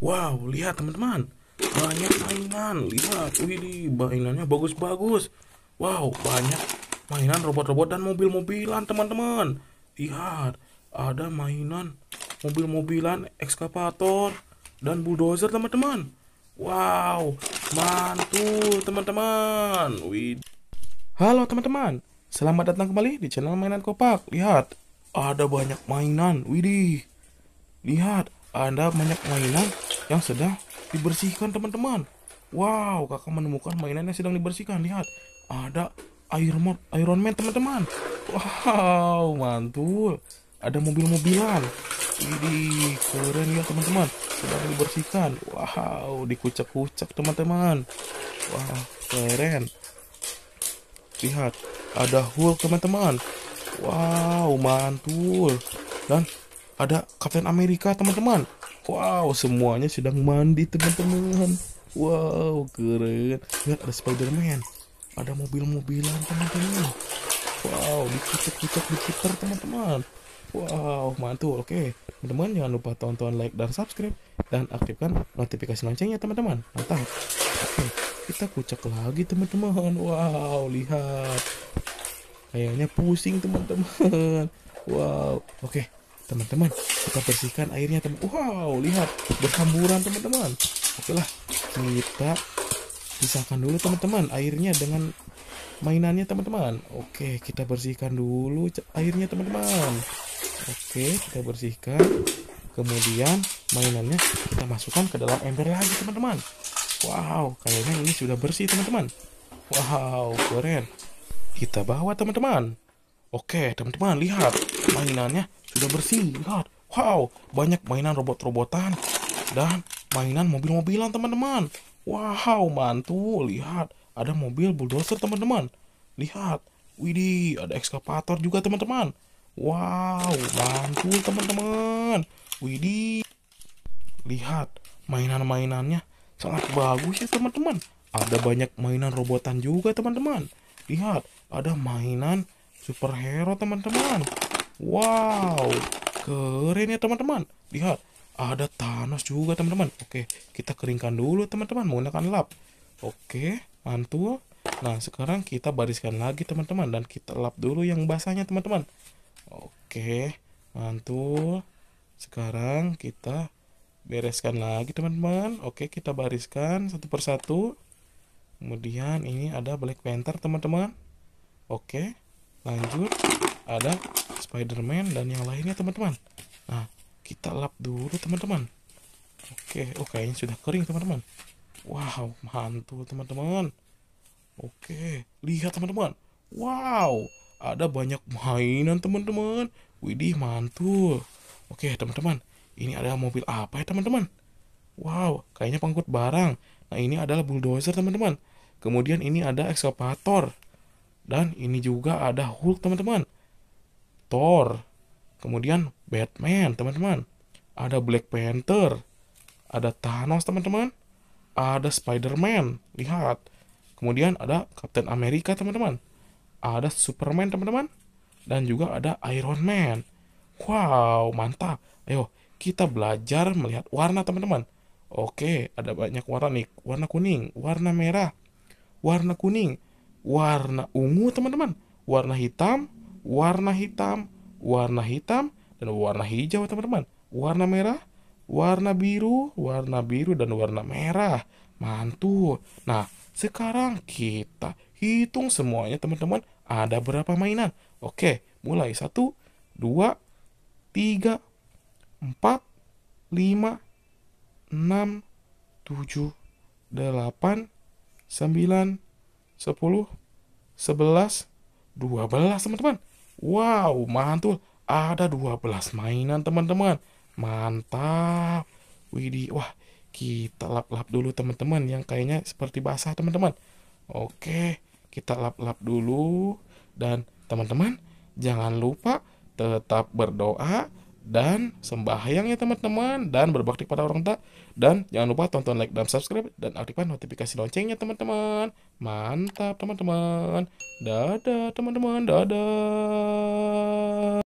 wow lihat teman-teman banyak mainan lihat wih mainannya bagus-bagus wow banyak mainan robot-robot dan mobil-mobilan teman-teman lihat ada mainan mobil-mobilan ekskavator dan bulldozer teman-teman wow mantul teman-teman wih halo teman-teman selamat datang kembali di channel mainan kopak lihat ada banyak mainan widih lihat ada banyak mainan yang sedang dibersihkan teman-teman. Wow, kakak menemukan mainan yang sedang dibersihkan. Lihat, ada Iron Man, Iron Man teman-teman. Wow, mantul. Ada mobil-mobilan. Ini keren ya teman-teman. Sedang dibersihkan. Wow, dikucak-kucak teman-teman. Wah, keren. Lihat, ada Hulk teman-teman. Wow, mantul. Dan ada Captain America teman-teman. Wow, semuanya sedang mandi teman-teman. Wow, keren. Lihat ada Spiderman. Ada mobil-mobilan teman-teman. Wow, dikicek di diputar teman-teman. Wow, mantul. Oke, teman-teman jangan lupa tonton like dan subscribe dan aktifkan notifikasi loncengnya teman-teman. Mantap. Oke, kita kucek lagi teman-teman. Wow, lihat. Kayaknya pusing teman-teman. Wow. Oke, teman-teman kita bersihkan airnya teman wow lihat berhamburan teman-teman oke lah kita pisahkan dulu teman-teman airnya dengan mainannya teman-teman oke kita bersihkan dulu airnya teman-teman oke kita bersihkan kemudian mainannya kita masukkan ke dalam ember lagi teman-teman wow kayaknya ini sudah bersih teman-teman wow keren kita bawa teman-teman oke teman-teman lihat mainannya sudah bersih, lihat. Wow, banyak mainan robot-robotan dan mainan mobil-mobilan, teman-teman. Wow, mantul. Lihat, ada mobil bulldozer, teman-teman. Lihat. Widih, ada ekskavator juga, teman-teman. Wow, mantul, teman-teman. Widih. Lihat, mainan-mainannya sangat bagus ya, teman-teman. Ada banyak mainan robotan juga, teman-teman. Lihat, ada mainan superhero, teman-teman. Wow, keren ya teman-teman. Lihat, ada Thanos juga teman-teman. Oke, kita keringkan dulu teman-teman menggunakan lap. Oke, mantul. Nah, sekarang kita bariskan lagi teman-teman dan kita lap dulu yang basahnya teman-teman. Oke, mantul. Sekarang kita bereskan lagi teman-teman. Oke, kita bariskan satu persatu. Kemudian ini ada Black Panther teman-teman. Oke, lanjut. Ada Spider-Man dan yang lainnya teman-teman nah kita lap dulu teman-teman oke oh kayaknya sudah kering teman-teman wow mantul teman-teman oke lihat teman-teman wow ada banyak mainan teman-teman widih mantul oke teman-teman ini adalah mobil apa ya teman-teman wow kayaknya pengangkut barang nah ini adalah bulldozer teman-teman kemudian ini ada ekskavator dan ini juga ada Hulk teman-teman Thor, kemudian Batman, teman-teman. Ada Black Panther, ada Thanos, teman-teman. Ada Spider-Man, lihat. Kemudian ada Captain America, teman-teman. Ada Superman, teman-teman. Dan juga ada Iron Man. Wow, mantap. Ayo, kita belajar melihat warna, teman-teman. Oke, ada banyak warna nih. Warna kuning, warna merah, warna kuning, warna ungu, teman-teman. Warna hitam, warna hitam, warna hitam, dan warna hijau teman-teman. Warna merah, warna biru, warna biru, dan warna merah. Mantul. Nah, sekarang kita hitung semuanya teman-teman. Ada berapa mainan? Oke, mulai. Satu, dua, tiga, empat, lima, enam, tujuh, delapan, sembilan, sepuluh, sebelas, dua belas teman-teman. Wow, mantul. Ada 12 mainan, teman-teman. Mantap. Widih, wah. Kita lap-lap dulu, teman-teman. Yang kayaknya seperti basah, teman-teman. Oke, kita lap-lap dulu. Dan, teman-teman, jangan lupa tetap berdoa dan sembahyang ya teman-teman dan berbakti pada orang tua dan jangan lupa tonton like dan subscribe dan aktifkan notifikasi loncengnya teman-teman Mantap teman-teman. Dadah teman-teman, dadah.